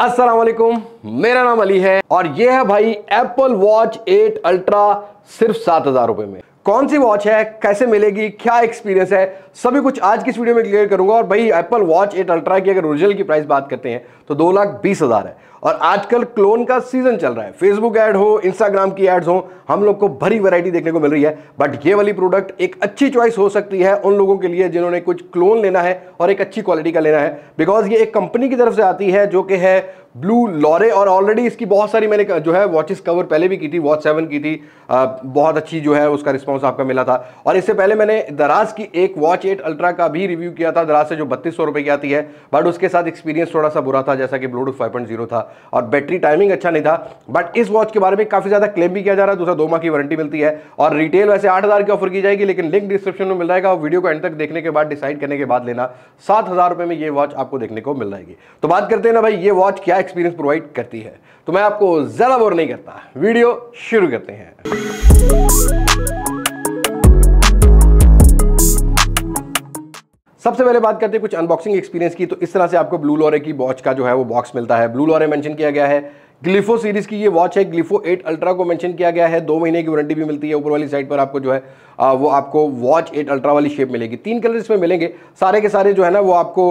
असलम मेरा नाम अली है और यह है भाई एप्पल वॉच 8 अल्ट्रा सिर्फ सात हजार रुपए में कौन सी वॉच है कैसे मिलेगी क्या एक्सपीरियंस है सभी कुछ आज की इस वीडियो में क्लियर करूंगा और भाई एप्पल वॉच 8 अल्ट्रा की अगर ओरिजिनल की प्राइस बात करते हैं तो दो लाख बीस हजार है और आजकल क्लोन का सीजन चल रहा है फेसबुक ऐड हो इंस्टाग्राम की एड्स हो हम लोग को भरी वैरायटी देखने को मिल रही है बट ये वाली प्रोडक्ट एक अच्छी चॉइस हो सकती है उन लोगों के लिए जिन्होंने कुछ क्लोन लेना है और एक अच्छी क्वालिटी का लेना है बिकॉज ये एक कंपनी की तरफ से आती है जो कि है ब्लू लॉरे और ऑलरेडी इसकी बहुत सारी मैंने जो है वॉचेस कवर पहले भी की थी वॉच सेवन की थी आ, बहुत अच्छी जो है उसका रिस्पांस आपका मिला था और इससे पहले मैंने दराज की एक वॉच एट अल्ट्रा का भी रिव्यू किया था दराज से जो बत्तीस सौ की आती है बट उसके साथ एक्सपीरियंस थोड़ा सा बुरा था जैसा कि ब्लूटूथ फाइव था और बैटरी टाइमिंग अच्छा नहीं था बट इस वॉच के बारे में काफ़ी ज़्यादा क्लेम भी किया जा रहा है दूसरा दो माह की वारंटी मिलती है और रिटेल वैसे आठ की ऑफर की जाएगी लेकिन लिंक डिस्क्रिप्शन में मिल जाएगा वीडियो को एंड तक देखने के बाद डिसाइड करने के बाद लेना सात में ये वॉच आपको देखने को मिल जाएगी तो बात करते हैं ना भाई ये वॉच क्या एक्सपीरियंस प्रोवाइड करती है तो मैं आपको ज़्यादा बोर नहीं करता वीडियो शुरू करते हैं सबसे पहले बात करते हैं कुछ अनबॉक्सिंग एक्सपीरियंस की तो इस तरह से आपको ब्लू लॉरे की वॉच का जो है वो बॉक्स मिलता है ब्लू लॉरे मेंशन किया गया है ग्लिफो सीरीज की ये वॉच है ग्लिफो 8 अल्ट्रा को मेंशन किया गया है दो महीने की वारंटी भी मिलती है ऊपर वाली साइड पर आपको जो है आ, वो आपको वॉच 8 अल्ट्रा वाली शेप मिलेगी तीन कलर इसमें मिलेंगे सारे के सारे जो है ना वो आपको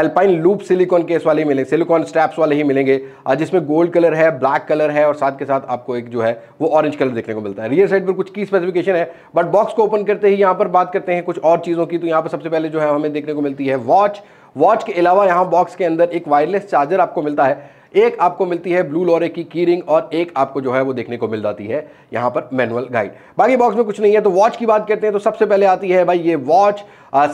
एल्पाइन लूप सिलिकॉन केस वाले ही मिलेंगे सिलिकॉन स्ट्रैप्स वाले ही मिलेंगे जिसमें गोल्ड कलर है ब्लैक कलर है और साथ के साथ आपको एक जो है वो ऑरेंज कलर देखने को मिलता है रियर साइड पर कुछ की स्पेसिफिकेशन है बट बॉक्स को ओपन करते ही यहाँ पर बात करते हैं कुछ और चीज़ों की तो यहाँ पर सबसे पहले जो है हमें देखने को मिलती है वॉच वॉच के अलावा यहाँ बॉक्स के अंदर एक वायरलेस चार्जर आपको मिलता है एक आपको मिलती है ब्लू लॉरे की की रिंग और एक आपको जो है वो देखने को मिल जाती है यहां पर मैनुअल गाइड बाकी बॉक्स में कुछ नहीं है तो वॉच की बात करते हैं तो सबसे पहले आती है भाई ये वॉच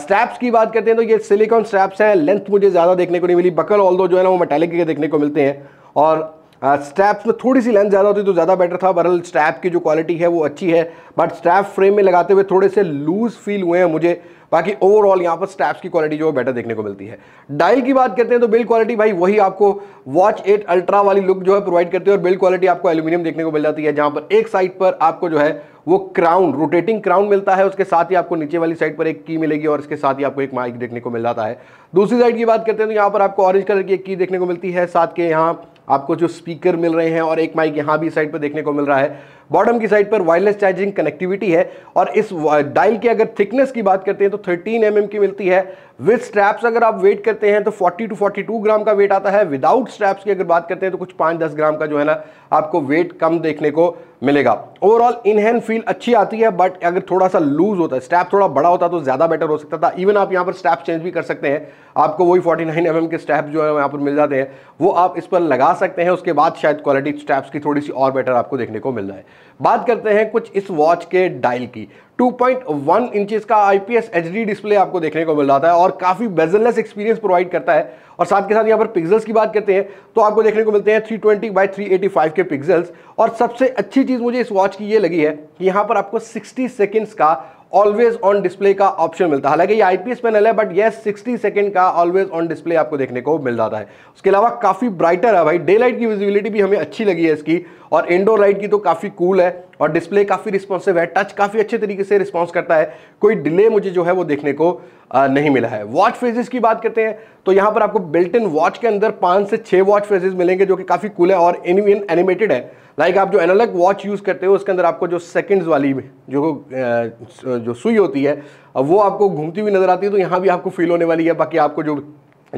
स्ट्रैप्स की बात करते हैं तो ये सिलिकॉन स्ट्रैप्स हैं लेंथ मुझे ज़्यादा देखने को नहीं मिली बकल ऑल जो है ना वो मेटेलिक के देखने को मिलते हैं और स्ट्रैप्स में थोड़ी सी लेंथ ज़्यादा होती तो ज़्यादा बेटर था बरल स्ट्रैप की जो क्वालिटी है वो अच्छी है बट स्ट्रैप फ्रेम में लगाते हुए थोड़े से लूज़ फील हुए हैं मुझे बाकी ओवरऑल यहाँ पर स्टैप्स की क्वालिटी जो है बेटर देखने को मिलती है डायल की बात करते हैं तो बिल्ड क्वालिटी भाई वही आपको वॉच एट अल्ट्रा वाली लुक जो है प्रोवाइड करती है और बिल्ड क्वालिटी आपको एल्यूमिनियम देखने को मिल जाती है जहाँ पर एक साइड पर आपको जो है वो क्राउन रोटेटिंग क्राउन मिलता है उसके साथ ही आपको नीचे वाली साइड पर एक की मिलेगी और इसके साथ ही आपको एक माइक देखने को मिल जाता है दूसरी साइड की बात करते हैं तो यहाँ पर आपको ऑरेंज कलर की एक की देखने को मिलती है साथ के यहाँ आपको जो स्पीकर मिल रहे हैं और एक माइक यहाँ भी साइड पर देखने को मिल रहा है बॉटम की साइड पर वायरलेस चार्जिंग कनेक्टिविटी है और इस डायल की अगर थिकनेस की बात करते हैं तो 13 एम mm की मिलती है विद स्ट्रैप्स अगर आप वेट करते हैं तो 40 टू 42 ग्राम का वेट आता है विदाउट स्ट्रैप्स की अगर बात करते हैं तो कुछ 5-10 ग्राम का जो है ना आपको वेट कम देखने को मिलेगा ओवरऑल इनहैंड फील अच्छी आती है बट अगर थोड़ा सा लूज होता है स्टैप थोड़ा बड़ा होता तो ज़्यादा बेटर हो सकता था इवन आप यहाँ पर स्टैप चेंज भी कर सकते हैं आपको वही 49 नाइन mm के स्टैप जो है यहाँ पर मिल जाते हैं वो आप इस पर लगा सकते हैं उसके बाद शायद क्वालिटी स्टैप्स की थोड़ी सी और बेटर आपको देखने को मिल जाए बात करते हैं कुछ इस वॉच के डायल की 2.1 पॉइंट इंचेस का आईपीएस एचडी डिस्प्ले आपको देखने को मिल रहा है और काफ़ी बेजलनेस एक्सपीरियंस प्रोवाइड करता है और साथ के साथ यहाँ पर पिक्सल्स की बात करते हैं तो आपको देखने को मिलते हैं 320 ट्वेंटी बाई थ्री के पिक्सल्स और सबसे अच्छी चीज़ मुझे इस वॉच की ये लगी है कि यहाँ पर आपको 60 सेकंड्स का ऑलवेज ऑन डिस्प्ले का ऑप्शन मिलता है हालांकि ये आईपीएस पैनल है बट यस 60 सेकंड का ऑलवेज ऑन डिस्प्ले आपको देखने को मिल जाता है उसके अलावा काफ़ी ब्राइटर है भाई डे लाइट की विजिबिलिटी भी हमें अच्छी लगी है इसकी और इंडोर लाइट की तो काफ़ी कूल है और डिस्प्ले काफ़ी रिस्पॉन्सिव है टच काफ़ी अच्छे तरीके से रिस्पॉन्स करता है कोई डिले मुझे जो है वो देखने को नहीं मिला है वॉच फेजेस की बात करते हैं तो यहां पर आपको बिल्ट इन वॉच के अंदर पाँच से छः वॉच फेजेस मिलेंगे जो कि काफ़ी कूल है और इन एनिमेटेड है लाइक आप जो एनालॉग वॉच यूज़ करते हो उसके अंदर आपको जो सेकंड्स वाली जो जो सुई होती है वो आपको घूमती हुई नज़र आती है तो यहाँ भी आपको फील होने वाली है बाकी आपको जो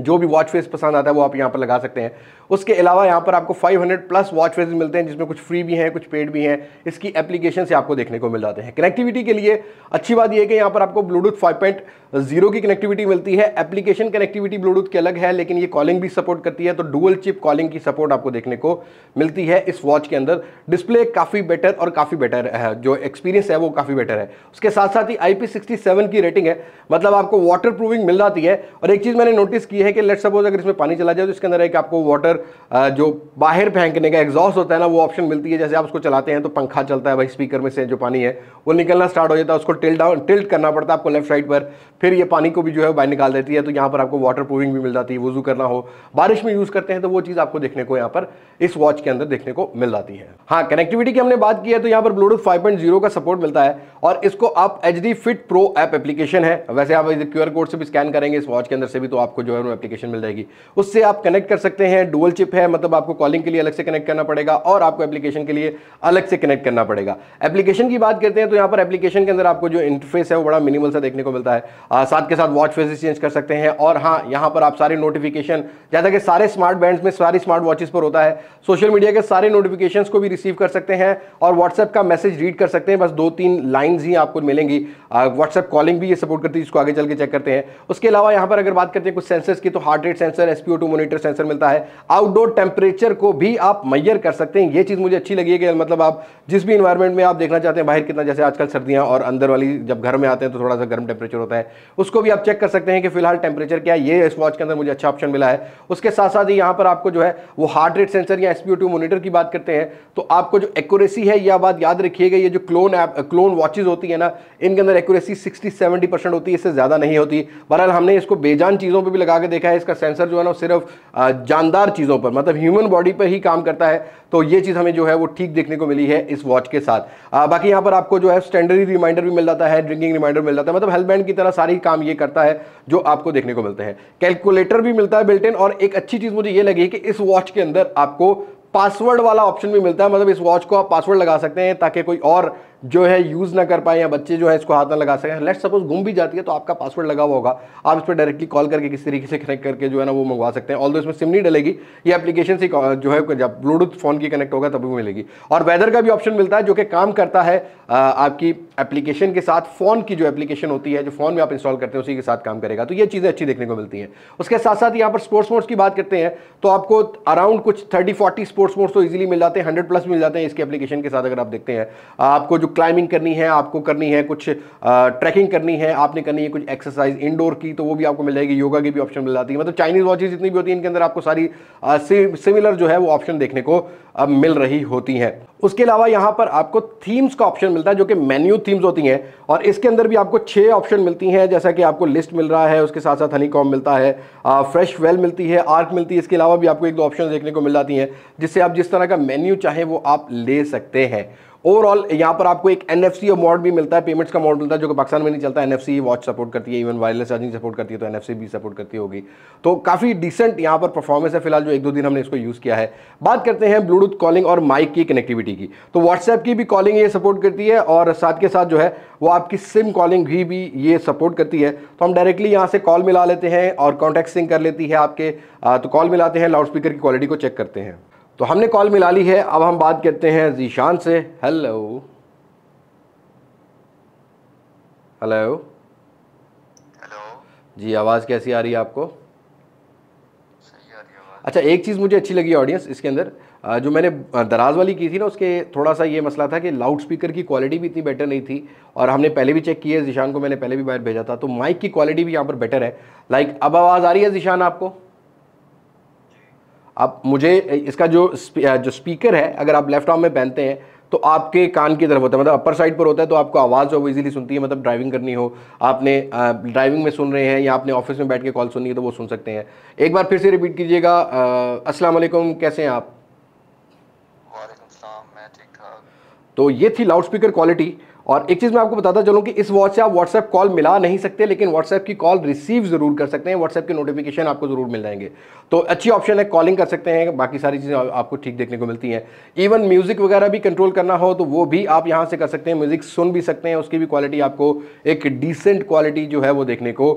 जो भी वॉच फेस पसंद आता है वो आप यहाँ पर लगा सकते हैं उसके अलावा यहाँ पर आपको 500 प्लस वॉच फेज मिलते हैं जिसमें कुछ फ्री भी हैं कुछ पेड भी हैं इसकी एप्लीकेशन से आपको देखने को मिल जाते हैं कनेक्टिविटी के लिए अच्छी बात यह है कि यहाँ पर आपको ब्लूटूथ 5.0 की कनेक्टिविटी मिलती है एप्लीकेशन कनेक्टिविटी ब्लूटूथ की अलग है लेकिन ये कॉलिंग भी सपोर्ट करती है तो डुअल चिप कॉलिंग की सपोर्ट आपको देखने को मिलती है इस वॉच के अंदर डिस्प्ले काफ़ी बेटर और काफ़ी बेटर है जो एक्सपीरियंस है वो काफ़ी बेटर है उसके साथ साथ ही आई की रेटिंग है मतलब आपको वाटर प्रूविंग मिल जाती है और एक चीज़ मैंने नोटिस की है कि लेट सपोज अगर इसमें पानी चला जाए तो इसके अंदर एक आपको वाटर अंदर जो बाहर फेंकने का एग्जॉस्ट होता है ना वो ऑप्शन मिलती है जैसे आप उसको चलाते हैं तो पंखा चलता है भाई स्पीकर में से जो पानी है वो निकलना स्टार्ट हो जाता है उसको टिल्ट डाउन टिल्ट करना पड़ता है आपको लेफ्ट साइड पर फिर ये पानी को भी जो है बाहर निकाल देती है तो यहाँ पर आपको वाटर प्रूविंग भी मिल जाती है वजू करना हो बारिश में यूज़ करते हैं तो वो चीज़ आपको देखने को यहाँ पर इस वॉच के अंदर देखने को मिल जाती है हाँ कनेक्टिविटी की हमने बात की है तो यहाँ पर ब्लूटूथ फाइव का सपोर्ट मिलता है और इसको आप H D fit pro app application है वैसे आप क्यू आर कोड से भी स्कैन करेंगे इस वॉच के अंदर से भी तो आपको जो है वो एप्लीकेशन मिल जाएगी उससे आप कनेक्ट कर सकते हैं डुअल चिप है मतलब आपको कॉलिंग के लिए अलग से कनेक्ट करना पड़ेगा और आपको एप्लीकेशन के लिए अलग से कनेक्ट करना पड़ेगा एप्लीकेशन की बात करते हैं तो यहाँ पर एप्लीकेशन के अंदर आपको जो इंटरफेस है वो बड़ा मिनिमल सा देखने को मिलता है आ, साथ के साथ वॉच फेसेस चेंज कर सकते हैं और हाँ यहाँ पर आप सारे नोटिफिकेशन जैसा कि सारे स्मार्ट बैंड में सारी स्मार्ट वॉचेस पर होता है सोशल मीडिया के सारे नोटिफिकेशंस को भी रिसीव कर सकते हैं और व्हाट्सएप का मैसेज रीड कर सकते हैं बस दो तीन लाइन्स ही आपको मिलेंगी व्हाट्सएप कॉलिंग भी ये सपोर्ट करती है जिसको आगे चल के चेक करते हैं उसके अलावा यहाँ पर अगर बात करते हैं कुछ सेंसर्स की तो हार्ट रेट सेंसर एस मॉनिटर सेंसर मिलता है आउटडोर टेम्परेचर को भी आप मैयर कर सकते हैं ये चीज़ मुझे अच्छी लगी है कि मतलब आप जिस भी इन्वायरमेंट में आप देखना चाहते हैं बाहर कितना जैसे आजकल सर्दियाँ और अंदर वाली जब घर में आते हैं तो थोड़ा सा गर्म टेम्परेचर होता है उसको भी आप चेक कर सकते हैं कि फिलहाल टेम्परेचर क्या है ये इस वॉच के अंदर मुझे अच्छा ऑप्शन मिला है उसके साथ साथ ही यहाँ पर आपको जो है वो हार्ट रेट सेंसर या एस मॉनिटर की बात करते हैं तो आपको जो एक्यूरेसी है यह बात याद रखिएगा ये जो क्लोन ऐप क्लोन वॉचेज होती है ना इनके अंदर एक्यूरेसी सिक्सटी सेवेंटी होती है इससे ज़्यादा नहीं होती बहरहाल हमने इसको बेजान चीज़ों पर भी लगा के देखा है इसका सेंसर जो है ना सिर्फ जानदार चीज़ों पर मतलब ह्यूमन बॉडी पर ही काम करता है तो ये चीज़ हमें जो है वो ठीक देखने को मिली है इस वॉच के साथ आ, बाकी यहाँ पर आपको जो है स्टैंडर्ड रिमाइंडर भी मिल जाता है ड्रिंकिंग रिमाइंडर मिल जाता है मतलब हेल्थ बैंड की तरह सारे काम ये करता है जो आपको देखने को मिलते हैं कैलकुलेटर भी मिलता है बिल्टिन और एक अच्छी चीज़ मुझे ये लगी कि इस वॉच के अंदर आपको पासवर्ड वाला ऑप्शन भी मिलता है मतलब इस वॉच को आप पासवर्ड लगा सकते हैं ताकि कोई और जो है यूज़ ना कर पाए या बच्चे जो है इसको हाथ ना लगा सकें लेट सपोज गुम भी जाती है तो आपका पासवर्ड लगा हुआ होगा आप इस पर डायरेक्टली कॉल करके किसी तरीके से कनेक्ट करके जो है ना वो मंगवा सकते हैं ऑल दो इसमें सिम नहीं डलेगी ये एप्लीकेशन से जो है जब ब्लूटूथ फ़ोन की कनेक्ट होगा तभी वो मिलेगी और वेदर का भी ऑप्शन मिलता है जो कि काम करता है आपकी एप्लीकेशन के साथ फ़ोन की जो एप्लीकेशन होती है जो फ़ोन में आप इंस्टॉल करते हैं उसी के साथ काम करेगा तो ये चीज़ें अच्छी देखने को मिलती हैं उसके साथ साथ यहाँ पर स्पोर्ट्स मोड्स की बात करते हैं तो आपको अराउंड कुछ थर्टी फोर्टी स्पोर्ट्स मोड्स तो ईजिली मिल जाते हैं हंड्रेड प्लस मिल जाते हैं इसके एप्लीकेशन के साथ अगर आप देखते हैं आपको जो क्लाइंबिंग करनी है आपको करनी है कुछ ट्रैकिंग करनी है आपने करनी है कुछ एक्सरसाइज इंडोर की तो वो भी आपको मिल जाएगी योगा की भी ऑप्शन मिल जाती है मतलब चाइनीज वॉचेज जितनी भी होती है इनके अंदर आपको सारी सिमिलर जो है वो ऑप्शन देखने को मिल रही होती है उसके अलावा यहाँ पर आपको थीम्स का ऑप्शन मिलता है जो कि मेन्यू थीम्स होती हैं और इसके अंदर भी आपको छः ऑप्शन मिलती हैं जैसा कि आपको लिस्ट मिल रहा है उसके साथ साथ हनी कॉम मिलता है आ, फ्रेश वेल मिलती है आर्क मिलती है इसके अलावा भी आपको एक दो ऑप्शन देखने को मिल जाती हैं जिससे आप जिस तरह का मेन्यू चाहें वो आप ले सकते हैं ओवरऑल यहाँ पर आपको एक एन एफ सी मॉड भी मिलता है पेमेंट्स का मॉड मिलता है जो कि पाकिस्तान में नहीं चलता N F C watch support करती है इवन वायरलेस चार्जिंग सपोर्ट करती है तो एन एफ सी भी सपोर्ट करती होगी तो काफ़ी डिसेंट यहाँ पर परफॉर्मेंस है फिलहाल जो एक दो दिन हमने इसको यूज़ किया है बात करते हैं ब्लूटूथ कॉलिंग और माइक की कनेक्टिविटी की तो व्हाट्सएप की भी कॉलिंग ये सपोर्ट करती है और साथ के साथ जो है वो आपकी सिम कॉलिंग भी भी ये सपोर्ट करती है तो हम डायरेक्टली यहाँ से कॉल मिला लेते हैं और कॉन्टैक्ट सिंग कर लेती है आपके तो कॉल मिलाते हैं लाउड स्पीकर की क्वालिटी को चेक करते हैं तो हमने कॉल मिला ली है अब हम बात करते हैं जीशान से हेलो हेलो हेलो जी आवाज़ कैसी आ रही है आपको अच्छा एक चीज़ मुझे अच्छी लगी ऑडियंस इसके अंदर जो मैंने दराज वाली की थी ना उसके थोड़ा सा ये मसला था कि लाउड स्पीकर की क्वालिटी भी इतनी बेटर नहीं थी और हमने पहले भी चेक किया है जिशान को मैंने पहले भी बाहर भेजा था तो माइक की क्वालिटी भी यहाँ पर बेटर है लाइक अब आवाज़ आ रही है जिशान आपको अब मुझे इसका जो जो स्पीकर है अगर आप लेफ्ट आर्म में पहनते हैं तो आपके कान की तरफ होता है मतलब अपर साइड पर होता है तो आपको आवाज़ जो इजीली सुनती है मतलब ड्राइविंग करनी हो आपने ड्राइविंग में सुन रहे हैं या आपने ऑफिस में बैठ के कॉल सुननी है तो वो सुन सकते हैं एक बार फिर से रिपीट कीजिएगा अस्सलाम वालेकुम कैसे हैं आप तो ये थी लाउड स्पीकर क्वालिटी और एक चीज़ मैं आपको बताता चलूँ कि इस वॉच से आप व्हाट्सएप कॉल मिला नहीं सकते लेकिन व्हाट्सएप की कॉल रिसीव ज़रूर कर सकते हैं व्हाट्सएप के नोटिफिकेशन आपको ज़रूर मिल जाएंगे तो अच्छी ऑप्शन है कॉलिंग कर सकते हैं बाकी सारी चीज़ें आपको ठीक देखने को मिलती हैं इवन म्यूज़िक वगैरह भी कंट्रोल करना हो तो वो भी आप यहाँ से कर सकते हैं म्यूज़िक सुन भी सकते हैं उसकी भी क्वालिटी आपको एक डिसेंट क्वालिटी जो है वो देखने को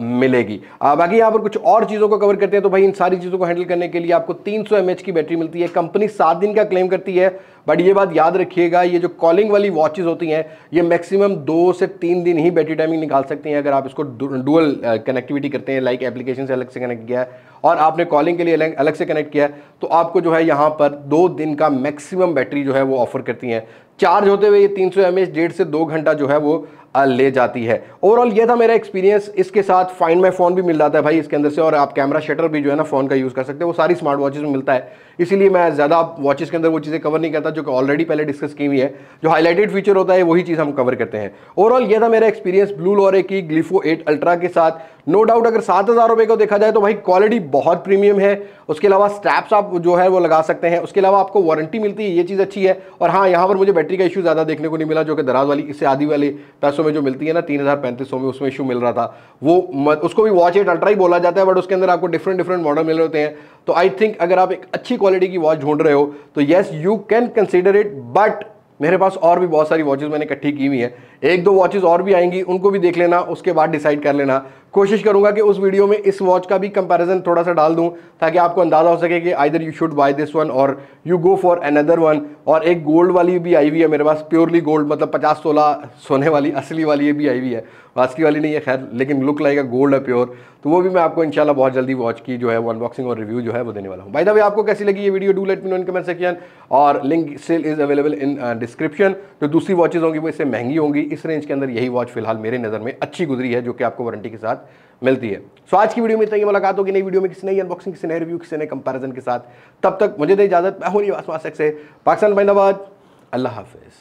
मिलेगी बाकी यहां पर कुछ और चीज़ों को कवर करते हैं तो भाई इन सारी चीज़ों को हैंडल करने के लिए आपको 300 सौ की बैटरी मिलती है कंपनी सात दिन का क्लेम करती है बट ये बात याद रखिएगा ये जो कॉलिंग वाली वॉचेज़ होती हैं ये मैक्सिमम दो से तीन दिन ही बैटरी टाइमिंग निकाल सकती हैं अगर आप इसको डुअल कनेक्टिविटी करते हैं लाइक एप्लीकेशन से अलग से कनेक्ट किया है और आपने कॉलिंग के लिए अलग से कनेक्ट किया है तो आपको जो है यहाँ पर दो दिन का मैक्सिमम बैटरी जो है वो ऑफर करती हैं चार्ज होते हुए ये 300 सौ एम डेढ़ से दो घंटा जो है वो ले जाती है ओवरऑल ये था मेरा एक्सपीरियंस इसके साथ फाइंड माई फ़ोन भी मिल जाता है भाई इसके अंदर से और आप कैमरा शटर भी जो है ना फ़ोन का यूज़ कर सकते हैं वो सारी स्मार्ट वॉचेस में मिलता है इसीलिए मैं ज़्यादा वॉचेस के अंदर वो चीज़ें कवर नहीं करता जो कि ऑलरेडी पहले डिस्कस की हुई है जो हाईलाइटेड फीचर होता है वही चीज़ हम कवर करते हैं ओवरऑल ये था मेरा एक्सपीरियंस ब्लू लॉरे की ग्लिफो एट अल्ट्रा के साथ नो no डाउट अगर सात हज़ार रुपये को देखा जाए तो भाई क्वालिटी बहुत प्रीमियम है उसके अलावा स्टैप्स आप जो है वो लगा सकते हैं उसके अलावा आपको वारंटी मिलती है ये चीज़ अच्छी है और हाँ यहाँ पर मुझे बैटरी का इशू ज़्यादा देखने को नहीं मिला जो कि दराज वाली इससे आधी वाले पैसों में जो मिलती है ना तीन हज़ार पैंतीस सौ में उसमें इशू मिल रहा था वो उसको भी वॉच एट अल्ट्रा ही बोला जाता है बट उसके अंदर आपको डिफरेंट डिफरेंट मॉडल मिल रहे होते हैं तो आई थिंक अगर आप एक अच्छी क्वालिटी की वॉच ढूंढ रहे हो तो yes you can consider it but मेरे पास और भी बहुत सारी वॉचेज़ मैंने इकट्ठी की हुई हैं एक दो वॉचेज़ और भी आएंगी उनको भी देख लेना उसके बाद डिसाइड कर लेना कोशिश करूंगा कि उस वीडियो में इस वॉच का भी कंपैरिजन थोड़ा सा डाल दूं ताकि आपको अंदाज़ा हो सके कि either you should buy this one or you go for another one और एक गोल्ड वाली भी आई हुई है मेरे पास प्योरली गोल्ड मतलब पचास सोलह सोने वाली असली वाली ये भी आई हुई है वास्की वाली नहीं है खैर लेकिन लुक लाइक गोल्ड है प्योर तो वो भी मैं आपको इंशाल्लाह बहुत जल्दी वॉच की जो है वो अनबॉक्सिंग और रिव्यू जो है वो देने वाला हूँ बाय द वे आपको कैसी लगी ये video do let me know in comment section और link sale is available in description जो दूसरी वॉचेज होंगी वो इससे महंगी होंगी इस रेंज के अंदर यही वॉच फिलहाल मेरे नज़र में अच्छी गुजरी है जो कि आपको वारंटी के साथ मिलती है सो आज की वीडियो में इतना ही मुलाकात होगी नई वीडियो में किसी नई अनबॉक्सिंग किसी नए रिव्यू किसी नए कंपेरिजन के साथ तब तक मुझे दे इजाज़त मैं हूँ निवास से पाकिस्तान पाइंदाबाद अल्लाह हाफिज़